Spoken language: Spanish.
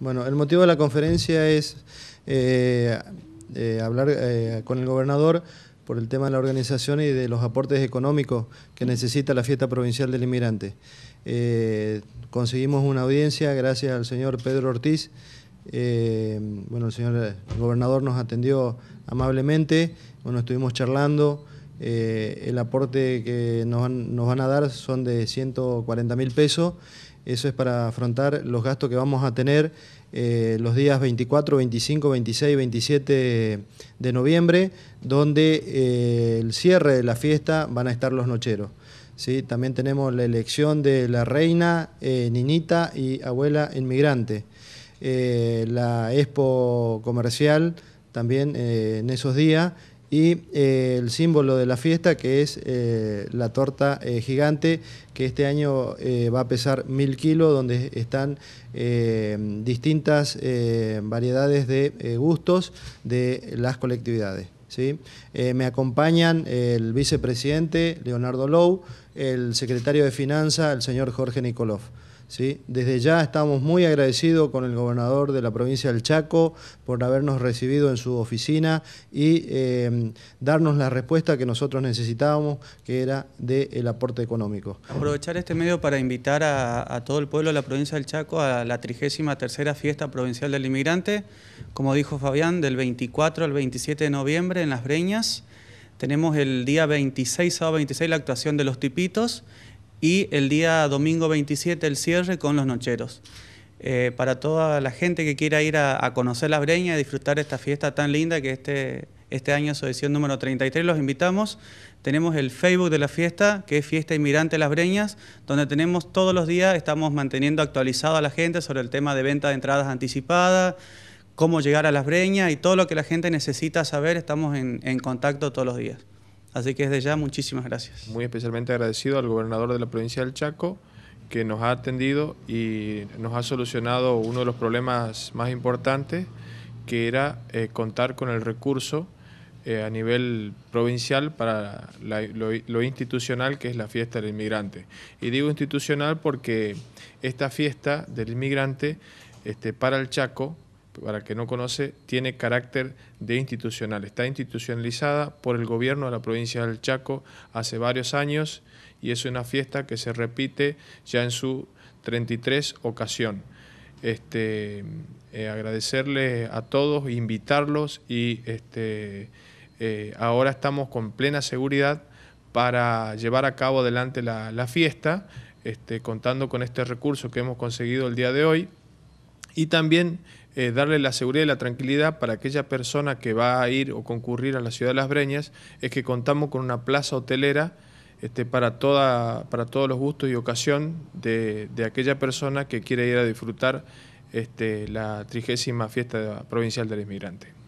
Bueno, el motivo de la conferencia es eh, eh, hablar eh, con el gobernador por el tema de la organización y de los aportes económicos que necesita la fiesta provincial del inmigrante. conseguimos una audiencia gracias al señor Pedro Ortiz. bueno, el señor gobernador nos atendió amablemente, bueno, estuvimos charlando. Eh, el aporte que nos, van a dar son de 140 mil pesos. Eso es para afrontar los gastos que vamos a tener eh, los días 24, 25, 26, 27 de noviembre, donde eh, el cierre de la fiesta van a estar los nocheros. ¿sí? También tenemos la elección de la reina, ninita y abuela inmigrante. la expo comercial también en esos días y eh, el símbolo de la fiesta que es eh, la torta eh, gigante que este año va a pesar mil kilos donde están distintas variedades de gustos de las colectividades. me acompañan el vicepresidente Leonardo Lou, el secretario de Finanza, el señor Jorge Nicolov. ¿sí? Desde ya estamos muy agradecidos con el gobernador de la provincia del Chaco por habernos recibido en su oficina y em, darnos la respuesta que nosotros necesitábamos, que era del aporte económico. Aprovechar este medio para invitar a, todo el pueblo de la provincia del Chaco a la 33 Fiesta Provincial del Inmigrante, como dijo Fabián, del 24 al 27 de noviembre en Las Breñas. Tenemos el día 26, sábado 26, la actuación de los tipitos y el día domingo 27 el cierre con los nocheros. Eh, para toda la gente que quiera ir a, conocer las breñas y disfrutar esta fiesta tan linda que este, este año su edición número 33 los invitamos. Tenemos el Facebook de la fiesta, que es Fiesta Inmigrante Las Breñas, donde tenemos todos los días, estamos manteniendo actualizado a la gente sobre el tema de venta de entradas anticipadas, cómo llegar a Las Breñas y todo lo que la gente necesita saber, estamos en contacto todos los días. Así que desde ya, muchísimas gracias. Muy especialmente agradecido al gobernador de la provincia del Chaco que nos ha atendido y nos ha solucionado uno de los problemas más importantes, que era eh, contar con el recurso eh, a nivel provincial para lo, institucional que es la fiesta del inmigrante. Y digo institucional porque esta fiesta del inmigrante este, para el Chaco para que no conoce, tiene carácter de institucional. Está institucionalizada por el gobierno de la provincia del Chaco hace varios años y es una fiesta que se repite ya en su 33 ocasión. Este, eh, agradecerles a todos, invitarlos y este, eh, ahora estamos con plena seguridad para llevar a cabo adelante la, fiesta, este, contando con este recurso que hemos conseguido el día de hoy y también eh, darle la seguridad y la tranquilidad para aquella persona que va a ir o concurrir a la ciudad de Las Breñas, es que contamos con una plaza hotelera este, para, toda, para todos los gustos y ocasión de, aquella persona que quiere ir a disfrutar este, la trigésima fiesta provincial del inmigrante.